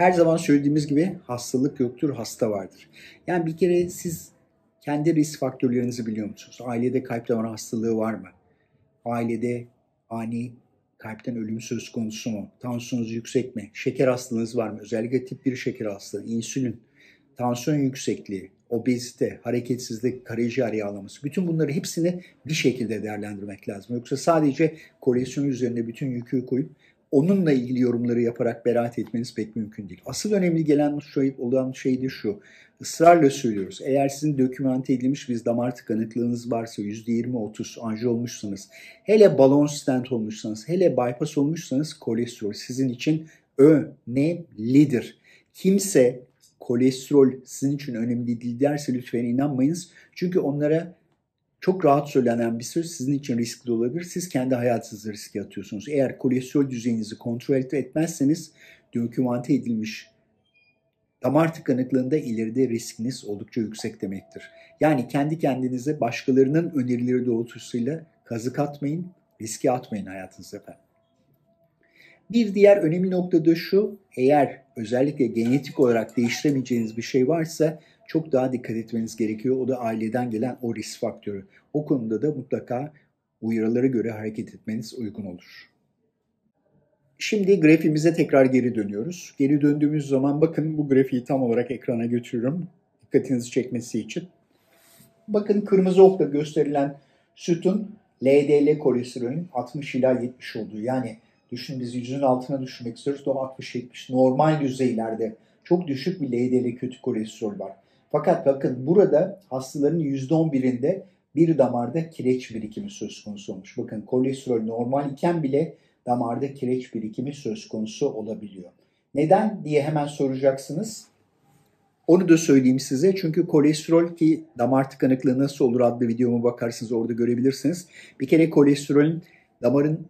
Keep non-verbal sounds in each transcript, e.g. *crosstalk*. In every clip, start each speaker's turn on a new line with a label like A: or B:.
A: Her zaman söylediğimiz gibi hastalık yoktur, hasta vardır. Yani bir kere siz kendi risk faktörlerinizi biliyor musunuz? Ailede kalp damar hastalığı var mı? Ailede ani kalpten ölüm söz konusu mu? Tansiyonunuz yüksek mi? Şeker hastalığınız var mı? Özellikle tip 1 şeker hastalığı, insülin, tansiyon yüksekliği, obezite, hareketsizlik, karaciğer yağlaması. Bütün bunları hepsini bir şekilde değerlendirmek lazım. Yoksa sadece kolesterol üzerine bütün yükü koyup onunla ilgili yorumları yaparak beraat etmeniz pek mümkün değil. Asıl önemli gelen şey, olan şey de şu. Israrla söylüyoruz. Eğer sizin dokümante edilmiş bir damar tıkanıklığınız varsa %20-30 anji olmuşsanız, hele balon stent olmuşsanız, hele bypass olmuşsanız kolesterol sizin için önemlidir. Kimse kolesterol sizin için önemli değil derse lütfen inanmayınız. Çünkü onlara çok rahat söylenen bir söz sizin için riskli olabilir. Siz kendi hayatınızı riske atıyorsunuz. Eğer kolesterol düzeyinizi kontrol etmezseniz dokümante edilmiş damar tıkanıklığında ileride riskiniz oldukça yüksek demektir. Yani kendi kendinize başkalarının önerileri doğrultusuyla kazık atmayın, riske atmayın hayatınızda efendim. Bir diğer önemli nokta da şu, eğer özellikle genetik olarak değiştiremeyeceğiniz bir şey varsa çok daha dikkat etmeniz gerekiyor. O da aileden gelen o risk faktörü. O konuda da mutlaka uyarılara göre hareket etmeniz uygun olur. Şimdi grafiğimize tekrar geri dönüyoruz. Geri döndüğümüz zaman bakın bu grafiği tam olarak ekrana götürürüm. Dikkatinizi çekmesi için. Bakın kırmızı okla gösterilen sütun LDL kolesterolün 60 ila 70 olduğu. Yani düşün biz yüzün altına düşmek istiyoruz. O 60-70 normal düzeylerde çok düşük bir LDL kötü kolesterol var. Fakat bakın burada hastaların %11'inde bir damarda kireç birikimi söz konusu olmuş. Bakın kolesterol normal iken bile damarda kireç birikimi söz konusu olabiliyor. Neden diye hemen soracaksınız. Onu da söyleyeyim size çünkü kolesterol ki damar tıkanıklığı nasıl olur adlı videoma bakarsınız orada görebilirsiniz. Bir kere kolesterolün damarın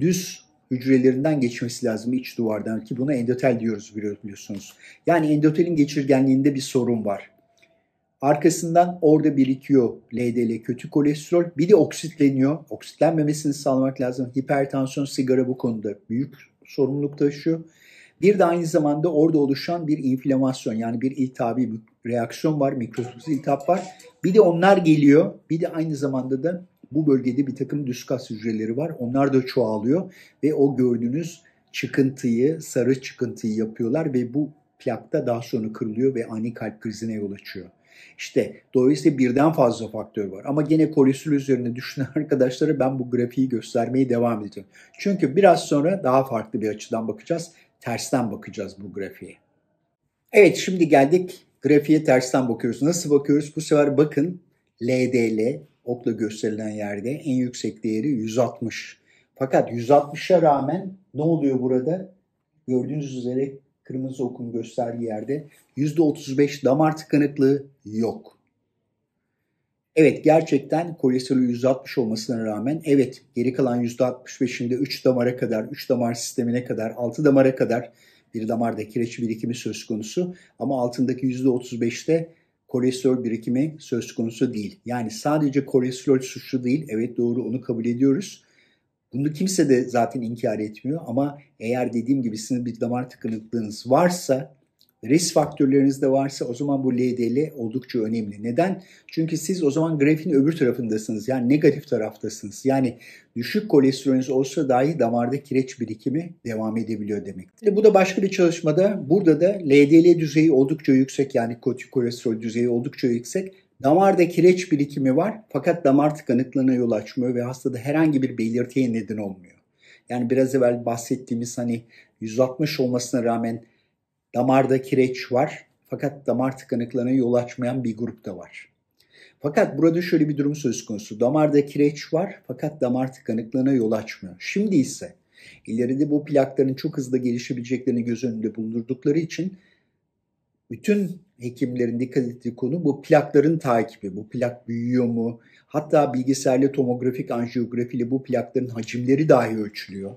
A: düz hücrelerinden geçmesi lazım iç duvardan ki buna endotel diyoruz biliyorsunuz. Yani endotelin geçirgenliğinde bir sorun var. Arkasından orada birikiyor LDL kötü kolesterol. Bir de oksitleniyor. Oksitlenmemesini sağlamak lazım. Hipertansiyon sigara bu konuda büyük sorumluluk taşıyor. Bir de aynı zamanda orada oluşan bir inflamasyon yani bir iltihabi reaksiyon var, mikroskopik iltihap var. Bir de onlar geliyor. Bir de aynı zamanda da bu bölgede bir takım düz kas hücreleri var. Onlar da çoğalıyor ve o gördüğünüz çıkıntıyı, sarı çıkıntıyı yapıyorlar ve bu plakta daha sonra kırılıyor ve ani kalp krizine yol açıyor. İşte dolayısıyla birden fazla faktör var. Ama gene kolesterol üzerine düşünen *laughs* arkadaşlara ben bu grafiği göstermeye devam edeceğim. Çünkü biraz sonra daha farklı bir açıdan bakacağız. Tersten bakacağız bu grafiğe. Evet şimdi geldik grafiğe tersten bakıyoruz. Nasıl bakıyoruz? Bu sefer bakın LDL okla gösterilen yerde en yüksek değeri 160. Fakat 160'a rağmen ne oluyor burada? Gördüğünüz üzere kırmızı okun gösterdiği yerde %35 damar tıkanıklığı yok. Evet gerçekten kolesterolü %60 olmasına rağmen evet geri kalan %65'inde 3 damara kadar, 3 damar sistemine kadar, 6 damara kadar bir damarda kireç birikimi söz konusu ama altındaki %35'te kolesterol birikimi söz konusu değil. Yani sadece kolesterol suçlu değil. Evet doğru onu kabul ediyoruz. Bunu kimse de zaten inkar etmiyor ama eğer dediğim gibi sizin bir damar tıkanıklığınız varsa, risk faktörleriniz de varsa o zaman bu LDL oldukça önemli. Neden? Çünkü siz o zaman grafin öbür tarafındasınız. Yani negatif taraftasınız. Yani düşük kolesterolünüz olsa dahi damarda kireç birikimi devam edebiliyor demek. Bu da başka bir çalışmada burada da LDL düzeyi oldukça yüksek yani kötü kolesterol düzeyi oldukça yüksek Damarda kireç birikimi var fakat damar tıkanıklığına yol açmıyor ve hastada herhangi bir belirtiye neden olmuyor. Yani biraz evvel bahsettiğimiz hani 160 olmasına rağmen damarda kireç var fakat damar tıkanıklığına yol açmayan bir grup da var. Fakat burada şöyle bir durum söz konusu. Damarda kireç var fakat damar tıkanıklığına yol açmıyor. Şimdi ise ileride bu plakların çok hızlı gelişebileceklerini göz önünde bulundurdukları için bütün hekimlerin dikkat ettiği konu bu plakların takibi. Bu plak büyüyor mu? Hatta bilgisayarlı tomografik anjiyografiyle bu plakların hacimleri dahi ölçülüyor.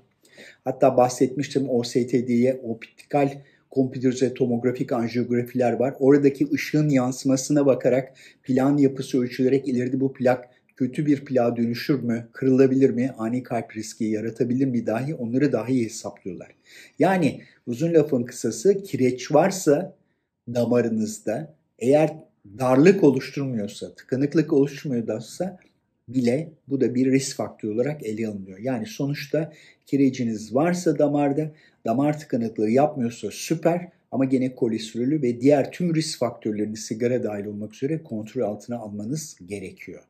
A: Hatta bahsetmiştim OST diye optikal kompüterize tomografik anjiyografiler var. Oradaki ışığın yansımasına bakarak plan yapısı ölçülerek ileride bu plak kötü bir plağa dönüşür mü, kırılabilir mi, ani kalp riski yaratabilir mi dahi onları dahi hesaplıyorlar. Yani uzun lafın kısası kireç varsa damarınızda eğer darlık oluşturmuyorsa, tıkanıklık oluşturmuyorsa bile bu da bir risk faktörü olarak ele alınıyor. Yani sonuçta kireciniz varsa damarda, damar tıkanıklığı yapmıyorsa süper ama gene kolesterolü ve diğer tüm risk faktörlerini sigara dahil olmak üzere kontrol altına almanız gerekiyor.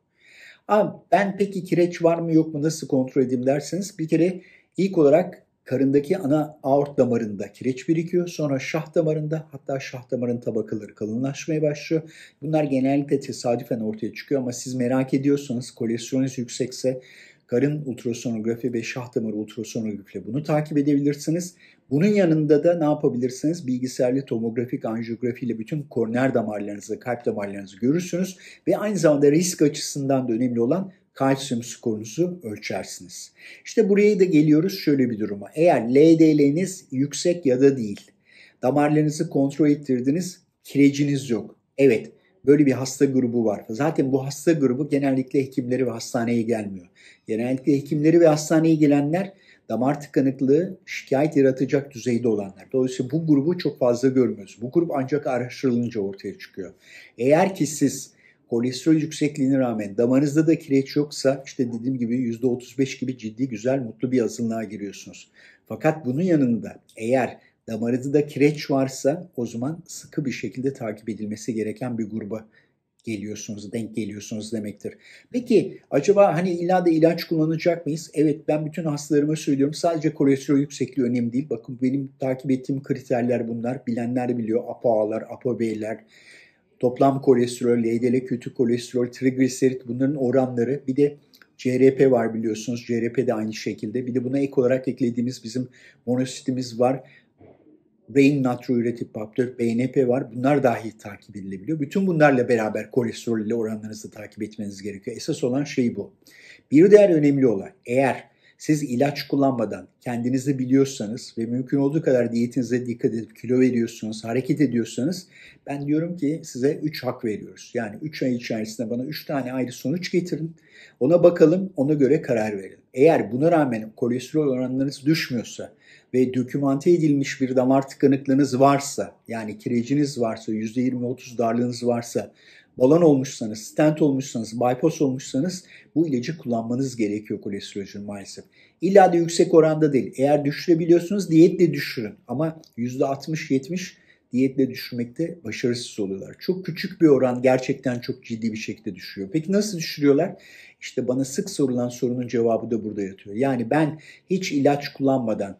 A: Abi ben peki kireç var mı yok mu nasıl kontrol edeyim derseniz bir kere ilk olarak Karındaki ana aort damarında kireç birikiyor. Sonra şah damarında hatta şah damarın tabakaları kalınlaşmaya başlıyor. Bunlar genellikle tesadüfen ortaya çıkıyor ama siz merak ediyorsanız kolesterolünüz yüksekse karın ultrasonografi ve şah damarı ultrasonografiyle bunu takip edebilirsiniz. Bunun yanında da ne yapabilirsiniz? Bilgisayarlı tomografik anjiyografi ile bütün koroner damarlarınızı, kalp damarlarınızı görürsünüz ve aynı zamanda risk açısından da önemli olan kalsiyum skorunuzu ölçersiniz. İşte buraya da geliyoruz şöyle bir duruma. Eğer LDL'niz yüksek ya da değil, damarlarınızı kontrol ettirdiniz, kireciniz yok. Evet, böyle bir hasta grubu var. Zaten bu hasta grubu genellikle hekimleri ve hastaneye gelmiyor. Genellikle hekimleri ve hastaneye gelenler damar tıkanıklığı şikayet yaratacak düzeyde olanlar. Dolayısıyla bu grubu çok fazla görmüyoruz. Bu grup ancak araştırılınca ortaya çıkıyor. Eğer ki siz kolesterol yüksekliğine rağmen damarınızda da kireç yoksa işte dediğim gibi %35 gibi ciddi güzel mutlu bir azınlığa giriyorsunuz. Fakat bunun yanında eğer damarınızda da kireç varsa o zaman sıkı bir şekilde takip edilmesi gereken bir gruba geliyorsunuz, denk geliyorsunuz demektir. Peki acaba hani illa da ilaç kullanacak mıyız? Evet ben bütün hastalarıma söylüyorum sadece kolesterol yüksekliği önemli değil. Bakın benim takip ettiğim kriterler bunlar. Bilenler biliyor apa ApoB'ler, toplam kolesterol, LDL kötü kolesterol, trigliserit bunların oranları bir de CRP var biliyorsunuz. CRP de aynı şekilde. Bir de buna ek olarak eklediğimiz bizim monositimiz var. Brain natriuretik paptör, BNP var. Bunlar dahi takip edilebiliyor. Bütün bunlarla beraber kolesterol ile oranlarınızı takip etmeniz gerekiyor. Esas olan şey bu. Bir diğer önemli olan eğer siz ilaç kullanmadan kendinizi biliyorsanız ve mümkün olduğu kadar diyetinize dikkat edip kilo veriyorsunuz, hareket ediyorsanız ben diyorum ki size 3 hak veriyoruz. Yani 3 ay içerisinde bana 3 tane ayrı sonuç getirin. Ona bakalım, ona göre karar verin. Eğer buna rağmen kolesterol oranlarınız düşmüyorsa ve dokümante edilmiş bir damar tıkanıklığınız varsa, yani kireciniz varsa, %20-30 darlığınız varsa balon olmuşsanız, stent olmuşsanız, bypass olmuşsanız bu ilacı kullanmanız gerekiyor kolesterolcün maalesef. İlla da yüksek oranda değil. Eğer düşürebiliyorsunuz diyetle düşürün. Ama %60-70 diyetle düşürmekte başarısız oluyorlar. Çok küçük bir oran gerçekten çok ciddi bir şekilde düşüyor. Peki nasıl düşürüyorlar? İşte bana sık sorulan sorunun cevabı da burada yatıyor. Yani ben hiç ilaç kullanmadan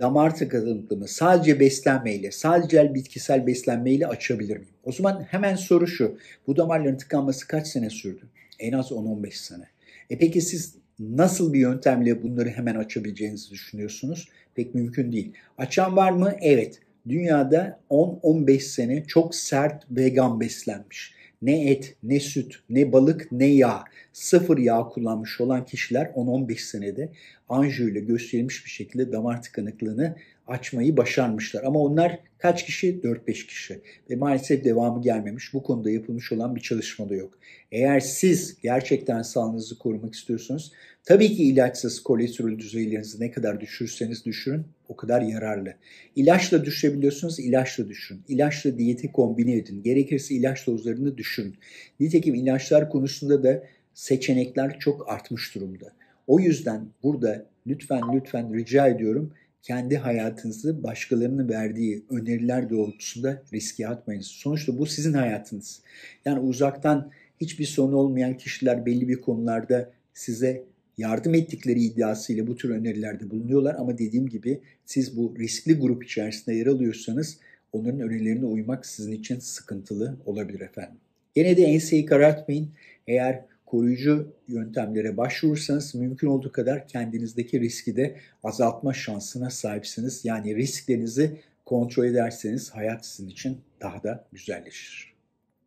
A: damar tıkanıklığımı sadece beslenmeyle, sadece bitkisel beslenmeyle açabilir miyim? O zaman hemen soru şu. Bu damarların tıkanması kaç sene sürdü? En az 10-15 sene. E peki siz nasıl bir yöntemle bunları hemen açabileceğinizi düşünüyorsunuz? Pek mümkün değil. Açan var mı? Evet. Dünyada 10-15 sene çok sert vegan beslenmiş ne et, ne süt, ne balık, ne yağ, sıfır yağ kullanmış olan kişiler 10-15 senede anjiyo ile gösterilmiş bir şekilde damar tıkanıklığını açmayı başarmışlar. Ama onlar kaç kişi? 4-5 kişi. Ve maalesef devamı gelmemiş. Bu konuda yapılmış olan bir çalışma da yok. Eğer siz gerçekten sağlığınızı korumak istiyorsunuz, tabii ki ilaçsız kolesterol düzeylerinizi ne kadar düşürseniz düşürün o kadar yararlı. İlaçla düşürebiliyorsunuz ilaçla düşün. İlaçla diyeti kombine edin. Gerekirse ilaç dozlarını düşürün. Nitekim ilaçlar konusunda da seçenekler çok artmış durumda. O yüzden burada lütfen lütfen rica ediyorum kendi hayatınızı başkalarının verdiği öneriler doğrultusunda riske atmayınız. Sonuçta bu sizin hayatınız. Yani uzaktan hiçbir sorun olmayan kişiler belli bir konularda size yardım ettikleri iddiasıyla bu tür önerilerde bulunuyorlar. Ama dediğim gibi siz bu riskli grup içerisinde yer alıyorsanız onların önerilerine uymak sizin için sıkıntılı olabilir efendim. Gene de enseyi karartmayın. Eğer koruyucu yöntemlere başvurursanız mümkün olduğu kadar kendinizdeki riski de azaltma şansına sahipsiniz. Yani risklerinizi kontrol ederseniz hayat sizin için daha da güzelleşir.